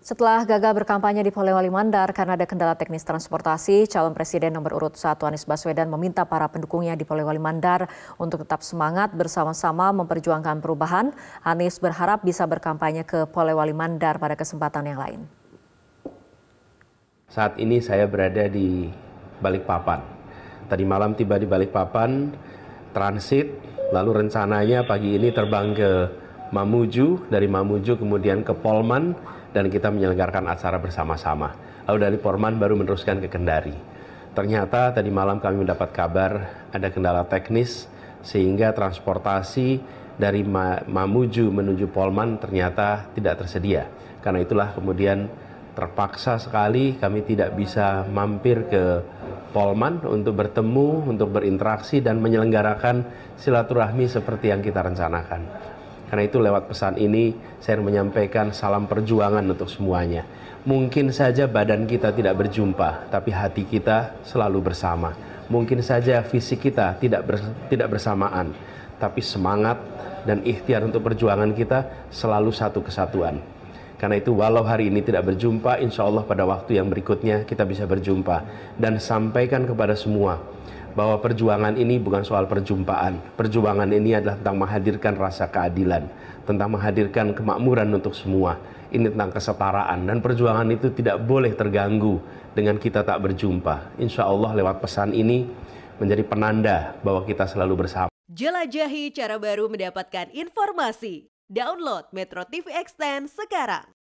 Setelah gagal berkampanye di Polewali Mandar karena ada kendala teknis transportasi, calon presiden nomor urut satu Anies Baswedan meminta para pendukungnya di Polewali Mandar untuk tetap semangat bersama-sama memperjuangkan perubahan. Anies berharap bisa berkampanye ke Polewali Mandar pada kesempatan yang lain. Saat ini saya berada di Balikpapan. Tadi malam tiba di Balikpapan, transit, lalu rencananya pagi ini terbang ke Mamuju, dari Mamuju kemudian ke Polman dan kita menyelenggarakan acara bersama-sama. Lalu dari Polman baru meneruskan ke Kendari. Ternyata tadi malam kami mendapat kabar ada kendala teknis sehingga transportasi dari Mamuju menuju Polman ternyata tidak tersedia. Karena itulah kemudian terpaksa sekali kami tidak bisa mampir ke Polman untuk bertemu, untuk berinteraksi dan menyelenggarakan silaturahmi seperti yang kita rencanakan. Karena itu lewat pesan ini saya menyampaikan salam perjuangan untuk semuanya. Mungkin saja badan kita tidak berjumpa, tapi hati kita selalu bersama. Mungkin saja fisik kita tidak ber, tidak bersamaan, tapi semangat dan ikhtiar untuk perjuangan kita selalu satu kesatuan. Karena itu walau hari ini tidak berjumpa, insya Allah pada waktu yang berikutnya kita bisa berjumpa. Dan sampaikan kepada semua, bahwa perjuangan ini bukan soal perjumpaan. Perjuangan ini adalah tentang menghadirkan rasa keadilan, tentang menghadirkan kemakmuran untuk semua. Ini tentang kesetaraan dan perjuangan itu tidak boleh terganggu dengan kita tak berjumpa. Insya Allah lewat pesan ini menjadi penanda bahwa kita selalu bersama. Jelajahi cara baru mendapatkan informasi. Download Metro TV Extend sekarang.